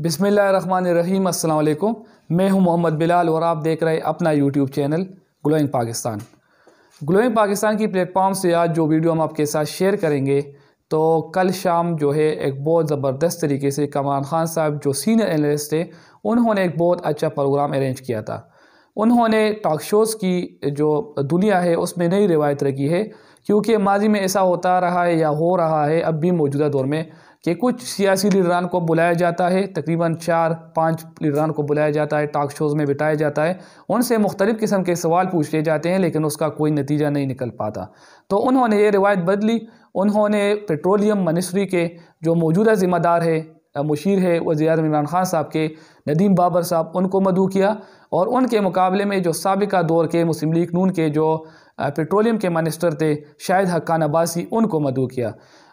रहीम अल्लाम मैं हूं मोहम्मद बिलाल और आप देख रहे हैं अपना YouTube channel glowing Pakistan glowing Pakistan की प्लेटफॉर्म से आज जो वीडियो हम आपके साथ शेयर करेंगे तो कल शाम जो है एक बहुत ज़बरदस्त तरीके से कमरान खान साहब जो सीनियर एनलिस्ट थे उन्होंने एक बहुत अच्छा प्रोग्राम अरेंज किया था उन्होंने टॉक शोज़ की जो दुनिया है उसमें नई रिवायत रखी है क्योंकि माजी में ऐसा होता रहा है या हो रहा है अब भी मौजूदा दौर में कि कुछ सियासी लीडरान को बुलाया जाता है तकरीबन चार पाँच लीडरान को बुलाया जाता है टाक शोज़ में बिठाया जाता है उनसे मुख्तलिफ़ किस्म के सवाल पूछे जाते हैं लेकिन उसका कोई नतीजा नहीं निकल पाता तो उन्होंने ये रिवायत बदली उन्होंने पेट्रोलियम मिनिस्ट्री के जो मौजूदा ज़िम्मेदार है मुशीर है वजी अजम इमरान खान साहब के नदीम बाबर साहब उनको मदू किया और उनके मुकाबले में जो सबका दौर के मुस्लिम लीग नून के जो पेट्रोलियम के मिनिस्टर थे शाहिद हक्का नबासी उनको मदू किया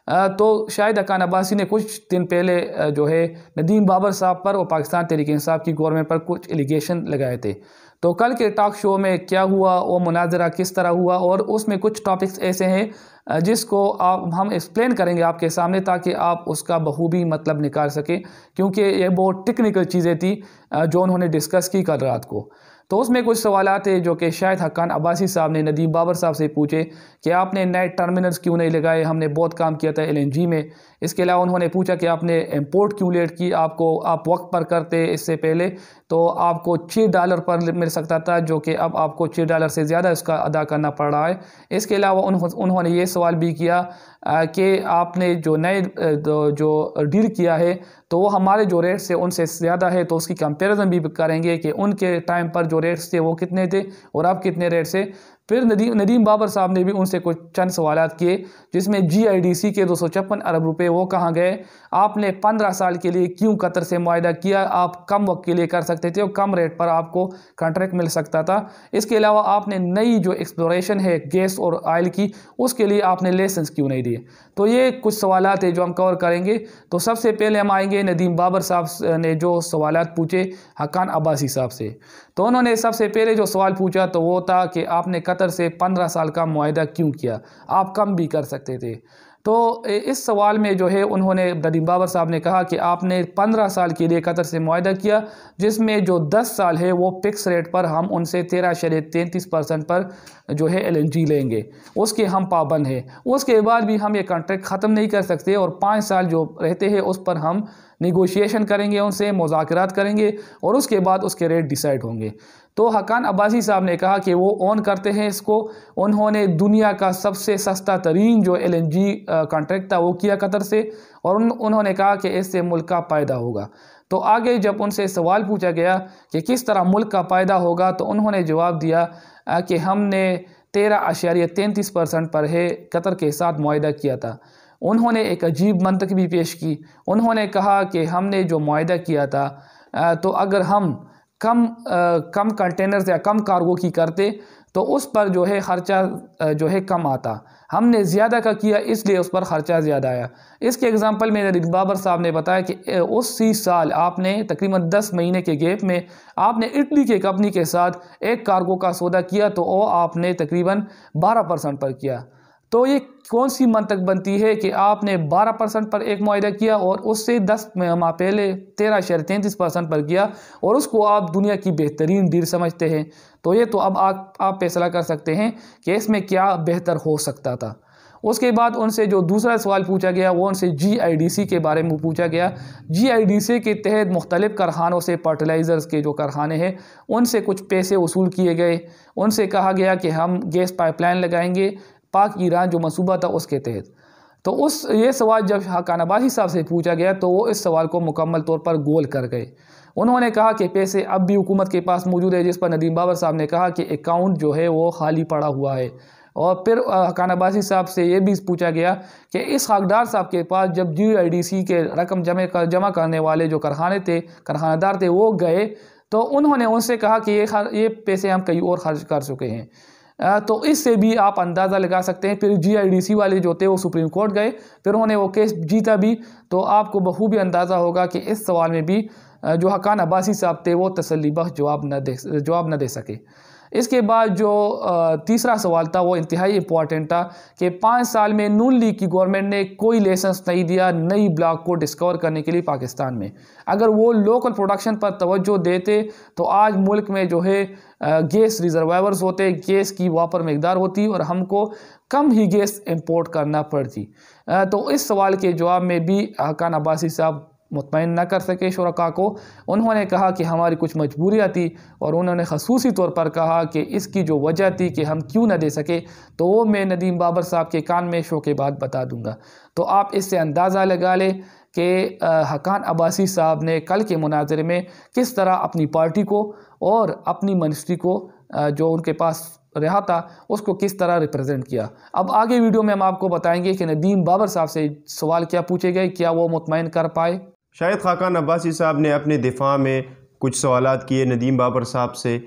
तो शायद अकान अब्बासी ने कुछ दिन पहले जो है नदीम बाबर साहब पर और पाकिस्तान तहरीक इंसाफ की गवर्नमेंट पर कुछ एलिगेशन लगाए थे तो कल के टॉक शो में क्या हुआ वो मुनाजरा किस तरह हुआ और उसमें कुछ टॉपिक्स ऐसे हैं जिसको आप हम एक्सप्लेन करेंगे आपके सामने ताकि आप उसका बहूबी मतलब निकाल सकें क्योंकि ये बहुत टेक्निकल चीज़ें थी जो उन्होंने डिस्कस की कल रात को तो उसमें कुछ सवाल थे जो कि शायद हकान अब्बासी साहब ने नदीम बाबर साहब से पूछे कि आपने नए टर्मिनल्स क्यों नहीं लगाए हमने बहुत काम किया था एलएनजी में इसके अलावा उन्होंने पूछा कि आपने इम्पोर्ट क्यों लेट की आपको आप वक्त पर करते इससे पहले तो आपको छः डॉलर पर मिल सकता था जो कि अब आपको छः डॉलर से ज़्यादा इसका अदा करना पड़ रहा है इसके अलावा उन्होंने ये सवाल भी किया कि आपने जो नए जो डील किया है तो वो हमारे जो रेट्स थे उनसे ज़्यादा है तो उसकी कंपैरिजन भी करेंगे कि उनके टाइम पर जो रेट्स थे वो कितने थे और अब कितने रेट्स है फिर नदीम नदीम बाबर साहब ने भी उनसे कुछ चंद सवाल किए जिसमें जीआईडीसी के दो सौ छप्पन अरब रुपए वो कहाँ गए आपने पंद्रह साल के लिए क्यों कतर से माहा किया आप कम वक्त के लिए कर सकते थे और कम रेट पर आपको कॉन्ट्रैक्ट मिल सकता था इसके अलावा आपने नई जो एक्सप्लोरेशन है गैस और आयल की उसके लिए आपने लाइसेंस क्यों नहीं दिए तो ये कुछ सवाल है जो हम कवर करेंगे तो सबसे पहले हम आएंगे नदीम बाबर साहब ने जो सवाल पूछे हकान अब्बासी साहब से तो उन्होंने सबसे पहले जो सवाल पूछा तो वो था कि आपने कतर से पंद्रह साल का माहा क्यों किया आप कम भी कर सकते थे तो इस सवाल में जो है उन्होंने नदीम बाबर साहब ने कहा कि आपने पंद्रह साल के लिए कतर से माहा किया जिसमें जो दस साल है वो फिक्स रेट पर हम उनसे तेरह शरीय तैंतीस परसेंट पर जो है एल एन जी लेंगे उसके हम पाबंद हैं उसके बाद भी हम ये कॉन्ट्रैक्ट ख़त्म नहीं कर सकते और पाँच साल जो रहते हैं उस पर हम निगोशिएशन करेंगे उनसे मुजाकर करेंगे और उसके बाद उसके रेट डिसाइड होंगे तो हकान अब्बासी साहब ने कहा कि वो ऑन करते हैं इसको उन्होंने दुनिया का सबसे सस्ता तरीन जो एल एन जी कॉन्ट्रैक्ट था वो किया कतर से और उन, उन्होंने कहा कि इससे मुल्क का फ़ायदा होगा तो आगे जब उनसे सवाल पूछा गया कि किस तरह मुल्क का फ़ायदा होगा तो उन्होंने जवाब दिया कि हमने तेरह आशारिय तैंतीस परसेंट पर है कतर के साथ माहा किया था उन्होंने एक अजीब मंतक भी पेश की उन्होंने कहा कि हमने जो माहा किया था तो अगर हम कम आ, कम कंटेनर्स या कम कार्गो की करते तो उस पर जो है ख़र्चा जो है कम आता हमने ज़्यादा का किया इसलिए उस पर ख़र्चा ज़्यादा आया इसके एग्ज़ाम्पल में बाबर साहब ने बताया कि उसी साल आपने तकरीबन दस महीने के गेप में आपने इटली के कंपनी के साथ एक कार्गो का सौदा किया तो वो आपने तकरीबन बारह परसेंट पर किया तो ये कौन सी मंतक बनती है कि आपने 12 परसेंट पर एक माहा किया और उससे 10 माह पहले तेरह शेयर तैंतीस परसेंट पर किया और उसको आप दुनिया की बेहतरीन डील समझते हैं तो ये तो अब आप आप फैसला कर सकते हैं कि इसमें क्या बेहतर हो सकता था उसके बाद उनसे जो दूसरा सवाल पूछा गया वो उनसे जी के बारे में पूछा गया जी के तहत मुख्तलिफ़ कारखानों से फर्टिलाइज़र्स के जो कारखाने हैं उनसे कुछ पैसे वसूल किए गए उनसे कहा गया कि हम गैस पाइपलाइन लगाएंगे पाक ईरान जो मनसूबा था उसके तहत तो उस ये सवाल जब हकानाबाजी साहब से पूछा गया तो वो इस सवाल को मुकम्मल तौर पर गोल कर गए उन्होंने कहा कि पैसे अब भी हुकूमत के पास मौजूद है जिस पर नदीम बाबर साहब ने कहा कि अकाउंट जो है वो खाली पड़ा हुआ है और फिर हकानाबाजी साहब से ये भी पूछा गया कि इस हकदार साहब के पास जब जी के रकम जमे कर जमा करने वाले जो कारखाने थे कारखानादार थे वो गए तो उन्होंने उनसे कहा कि ये ये पैसे हम कहीं और खर्च कर चुके हैं तो इससे भी आप अंदाज़ा लगा सकते हैं फिर जीआईडीसी वाले जो थे वो सुप्रीम कोर्ट गए फिर उन्होंने वो केस जीता भी तो आपको बखूबी अंदाज़ा होगा कि इस सवाल में भी जो हकान अब्बासी साहब थे वो तसली बख्श जवाब न दे जवाब न दे सके इसके बाद जो तीसरा सवाल था वो इंतहाई इम्पॉर्टेंट था कि पाँच साल में नून लीग की गवर्नमेंट ने कोई लाइसेंस नहीं दिया नई ब्लॉक को डिस्कवर करने के लिए पाकिस्तान में अगर वो लोकल प्रोडक्शन पर तवज्जो देते तो आज मुल्क में जो है गैस रिजर्वाइवर्स होते गैस की वापर मकदार होती और हमको कम ही गैस इम्पोर्ट करना पड़ती तो इस सवाल के जवाब में भी हकान अब्बासी साहब मुतमिन न कर सके शुरा को उन्होंने कहा कि हमारी कुछ मजबूरियाँ थी और उन्होंने खसूसी तौर पर कहा कि इसकी जो वजह थी कि हम क्यों न दे सके तो वो मैं नदीम बाबर साहब के कान में शो के बाद बता दूँगा तो आप इससे अंदाज़ा लगा लें कि हकान अब्बासी साहब ने कल के मुनाजरे में किस तरह अपनी पार्टी को और अपनी मनस्ट्री को जो उनके पास रहा था उसको किस तरह रिप्रेजेंट किया अब आगे वीडियो में हम आपको बताएंगे कि नदीम बाबर साहब से सवाल क्या पूछे गए क्या वो मुतमिन कर पाए शायद खाकान अब्बासी साहब ने अपने दिफा में कुछ सवाल किए नदीम बाबर साहब से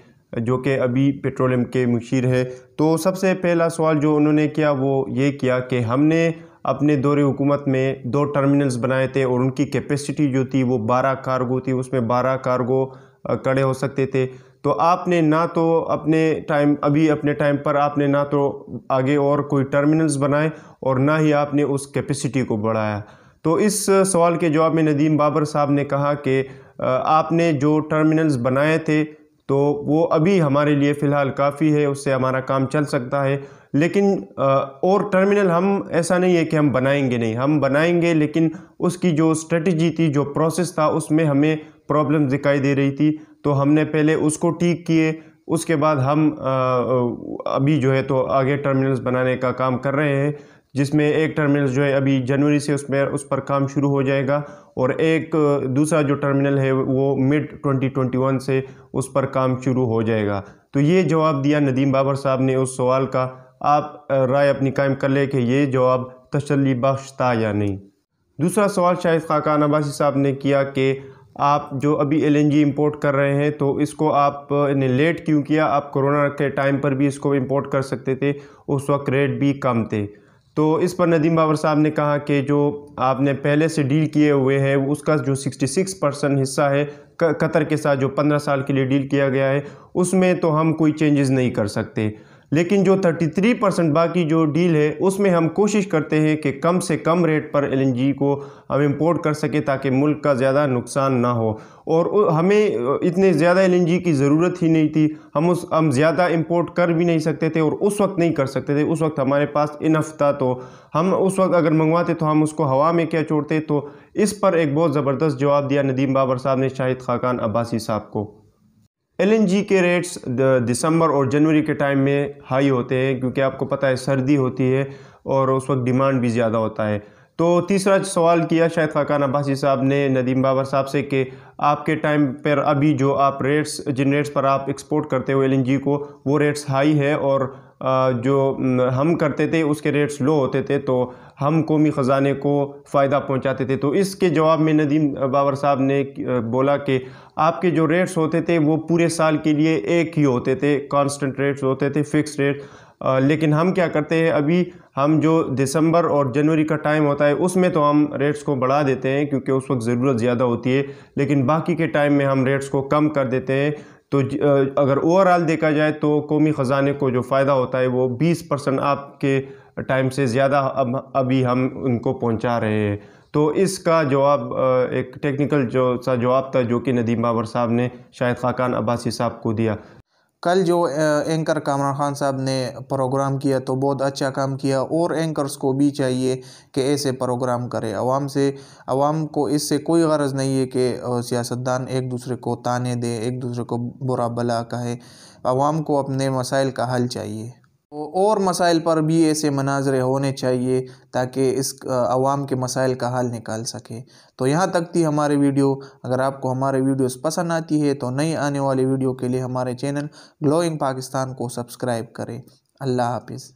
जो कि अभी पेट्रोलियम के मुशीर है तो सबसे पहला सवाल जो उन्होंने किया वो ये किया कि हमने अपने दौरे हुकूमत में दो टर्मिनल्स बनाए थे और उनकी कैपेसिटी जो थी वो बारह कारगो थी उसमें बारह कारगो कड़े हो सकते थे तो आपने ना तो अपने टाइम अभी अपने टाइम पर आपने ना तो आगे और कोई टर्मिनल्स बनाए और ना ही आपने उस कैपेसिटी को बढ़ाया तो इस सवाल के जवाब में नदीम बाबर साहब ने कहा कि आपने जो टर्मिनल्स बनाए थे तो वो अभी हमारे लिए फ़िलहाल काफ़ी है उससे हमारा काम चल सकता है लेकिन और टर्मिनल हम ऐसा नहीं है कि हम बनाएंगे नहीं हम बनाएंगे लेकिन उसकी जो स्ट्रेटजी थी जो प्रोसेस था उसमें हमें प्रॉब्लम दिखाई दे रही थी तो हमने पहले उसको ठीक किए उसके बाद हम अभी जो है तो आगे टर्मिनल्स बनाने का काम कर रहे हैं जिसमें एक टर्मिनल जो है अभी जनवरी से उसमें उस पर काम शुरू हो जाएगा और एक दूसरा जो टर्मिनल है वो मिड 2021 से उस पर काम शुरू हो जाएगा तो ये जवाब दिया नदीम बाबर साहब ने उस सवाल का आप राय अपनी कायम कर ले कि ये जवाब तसली बख्श था या नहीं दूसरा सवाल शाहिद खाकान अबासी साहब ने किया कि आप जो अभी एलएनजी इंपोर्ट कर रहे हैं तो इसको आप ने लेट क्यों किया आप कोरोना के टाइम पर भी इसको इंपोर्ट कर सकते थे उस वक्त रेट भी कम थे तो इस पर नदीम बाबर साहब ने कहा कि जो आपने पहले से डील किए हुए हैं उसका जो 66 परसेंट हिस्सा है कतर के साथ जो 15 साल के लिए डील किया गया है उसमें तो हम कोई चेंजेस नहीं कर सकते लेकिन जो 33 परसेंट बाकी जो डील है उसमें हम कोशिश करते हैं कि कम से कम रेट पर एलएनजी को हम इम्पोर्ट कर सकें ताकि मुल्क का ज़्यादा नुकसान ना हो और हमें इतने ज़्यादा एलएनजी की ज़रूरत ही नहीं थी हम उस हम ज़्यादा इम्पोर्ट कर भी नहीं सकते थे और उस वक्त नहीं कर सकते थे उस वक्त हमारे पास इनफ था तो हम उस वक्त अगर मंगवाते तो हम उसको हवा में क्या छोड़ते तो इस पर एक बहुत ज़बरदस्त जवाब दिया नदीम बाबर साहब ने शाहिद खाकान अब्बासी साहब को एलएनजी के रेट्स दिसंबर और जनवरी के टाइम में हाई होते हैं क्योंकि आपको पता है सर्दी होती है और उस वक्त डिमांड भी ज़्यादा होता है तो तीसरा सवाल किया शायद ख़ाकान अब्बासी साहब ने नदीम बाबर साहब से कि आपके टाइम पर अभी जो आप रेट्स जिन रेट्स पर आप एक्सपोर्ट करते हो एलएनजी को वो रेट्स हाई है और जो हम करते थे उसके रेट्स लो होते थे तो हम कौमी ख़जाने को फ़ायदा पहुंचाते थे तो इसके जवाब में नदीम बाबर साहब ने बोला कि आपके जो रेट्स होते थे वो पूरे साल के लिए एक ही होते थे कांस्टेंट रेट्स होते थे फ़िक्स रेट लेकिन हम क्या करते हैं अभी हम जो दिसंबर और जनवरी का टाइम होता है उसमें तो हम रेट्स को बढ़ा देते हैं क्योंकि उस वक्त ज़रूरत ज़्यादा होती है लेकिन बाकी के टाइम में हम रेट्स को कम कर देते हैं तो अगर ओवरऑल देखा जाए तो कौमी ख़जाने को जो फ़ायदा होता है वो बीस परसेंट आपके टाइम से ज़्यादा अब अभी हम उनको पहुँचा रहे हैं तो इसका जवाब एक टेक्निकल जो सा जवाब था जो कि नदीम बाबर साहब ने शायद ख़ाकान अब्बासी साहब को दिया कल जो एंकर कामरान खान साहब ने प्रोग्राम किया तो बहुत अच्छा काम किया और एंकर्स को भी चाहिए कि ऐसे प्रोग्राम करें आवाम से आवाम को इससे कोई गर्ज़ नहीं है कि सियासतदान एक दूसरे को ताने दें एक दूसरे को बुरा भला कहे आवाम को अपने मसाइल का हल चाहिए तो और मसाइल पर भी ऐसे मनाजरे होने चाहिए ताकि इस आवाम के मसाइल का हल निकाल सके तो यहाँ तक थी हमारी वीडियो अगर आपको हमारे वीडियोस पसंद आती है तो नई आने वाली वीडियो के लिए हमारे चैनल ग्लोइंग पाकिस्तान को सब्सक्राइब करें अल्लाह हाफिज़